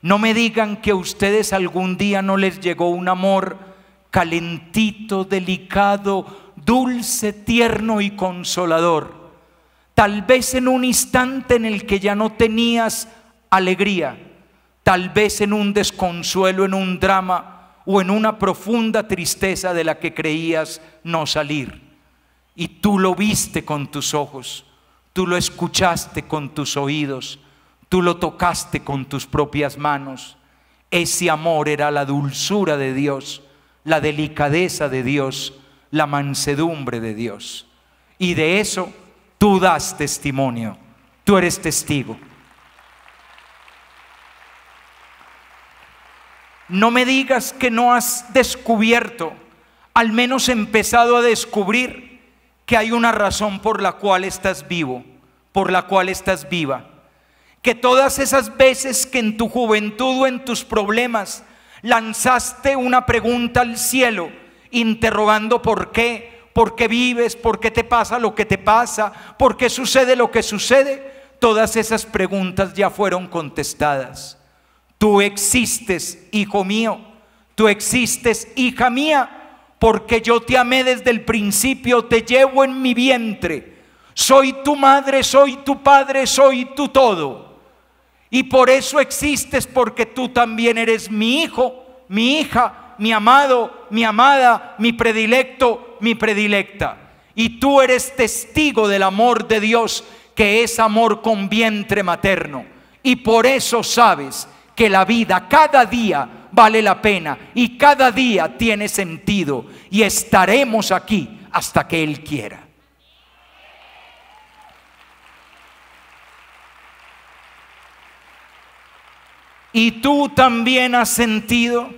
No me digan que a ustedes algún día no les llegó un amor calentito, delicado, dulce, tierno y consolador. Tal vez en un instante en el que ya no tenías alegría, tal vez en un desconsuelo, en un drama o en una profunda tristeza de la que creías no salir. Y tú lo viste con tus ojos Tú lo escuchaste con tus oídos, tú lo tocaste con tus propias manos. Ese amor era la dulzura de Dios, la delicadeza de Dios, la mansedumbre de Dios. Y de eso tú das testimonio, tú eres testigo. No me digas que no has descubierto, al menos empezado a descubrir que hay una razón por la cual estás vivo, por la cual estás viva. Que todas esas veces que en tu juventud o en tus problemas lanzaste una pregunta al cielo, interrogando por qué, por qué vives, por qué te pasa lo que te pasa, por qué sucede lo que sucede, todas esas preguntas ya fueron contestadas. Tú existes, hijo mío, tú existes, hija mía, porque yo te amé desde el principio, te llevo en mi vientre. Soy tu madre, soy tu padre, soy tu todo. Y por eso existes, porque tú también eres mi hijo, mi hija, mi amado, mi amada, mi predilecto, mi predilecta. Y tú eres testigo del amor de Dios, que es amor con vientre materno. Y por eso sabes que la vida cada día vale la pena y cada día tiene sentido y estaremos aquí hasta que Él quiera. Y tú también has sentido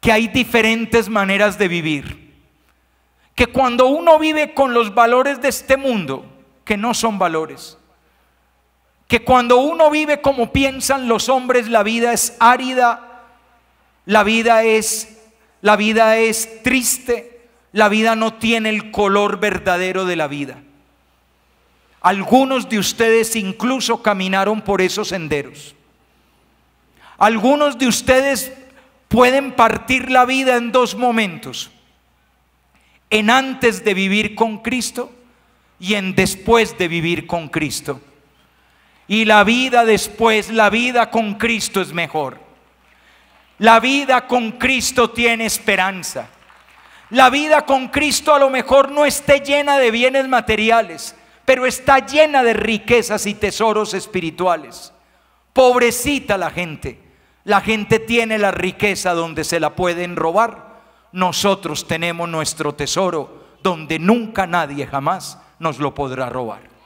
que hay diferentes maneras de vivir. Que cuando uno vive con los valores de este mundo, que no son valores, que cuando uno vive como piensan los hombres, la vida es árida, la vida es la vida es triste, la vida no tiene el color verdadero de la vida. Algunos de ustedes incluso caminaron por esos senderos. Algunos de ustedes pueden partir la vida en dos momentos. En antes de vivir con Cristo y en después de vivir con Cristo. Y la vida después, la vida con Cristo es mejor. La vida con Cristo tiene esperanza. La vida con Cristo a lo mejor no esté llena de bienes materiales, pero está llena de riquezas y tesoros espirituales. Pobrecita la gente. La gente tiene la riqueza donde se la pueden robar. Nosotros tenemos nuestro tesoro donde nunca nadie jamás nos lo podrá robar.